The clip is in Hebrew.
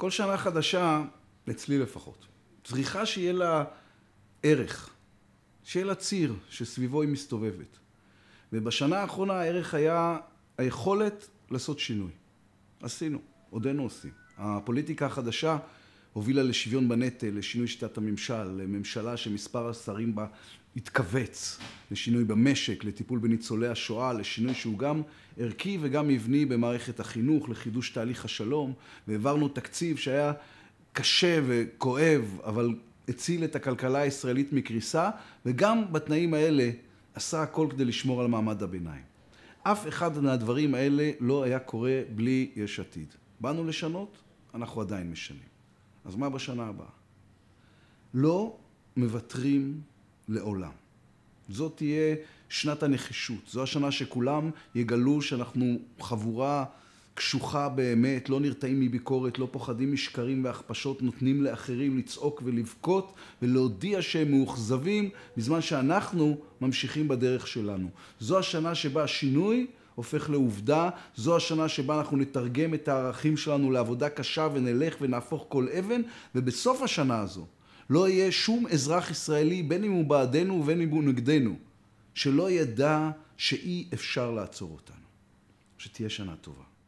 כל שנה חדשה, אצלי לפחות, צריכה שיהיה לה ערך, שיהיה לה ציר שסביבו היא מסתובבת. ובשנה האחרונה הערך היה היכולת לעשות שינוי. עשינו, עודנו עושים. הפוליטיקה החדשה הובילה לשוויון בנטל, לשינוי שיטת הממשל, לממשלה שמספר השרים בה התכווץ. לשינוי במשק, לטיפול בניצולי השואה, לשינוי שהוא גם ערכי וגם מבני במערכת החינוך, לחידוש תהליך השלום, והעברנו תקציב שהיה קשה וכואב, אבל הציל את הכלכלה הישראלית מקריסה, וגם בתנאים האלה עשה הכל כדי לשמור על מעמד הביניים. אף אחד מהדברים האלה לא היה קורה בלי יש עתיד. באנו לשנות, אנחנו עדיין משנים. אז מה בשנה הבאה? לא מוותרים לעולם. זאת תהיה שנת הנחישות. זו השנה שכולם יגלו שאנחנו חבורה קשוחה באמת, לא נרתעים מביקורת, לא פוחדים משקרים והכפשות, נותנים לאחרים לצעוק ולבכות ולהודיע שהם מאוכזבים, בזמן שאנחנו ממשיכים בדרך שלנו. זו השנה שבה השינוי הופך לעובדה, זו השנה שבה אנחנו נתרגם את הערכים שלנו לעבודה קשה ונלך ונהפוך כל אבן, ובסוף השנה הזו לא יהיה שום אזרח ישראלי, בין אם הוא בעדנו ובין אם הוא נגדנו, שלא ידע שאי אפשר לעצור אותנו. שתהיה שנה טובה.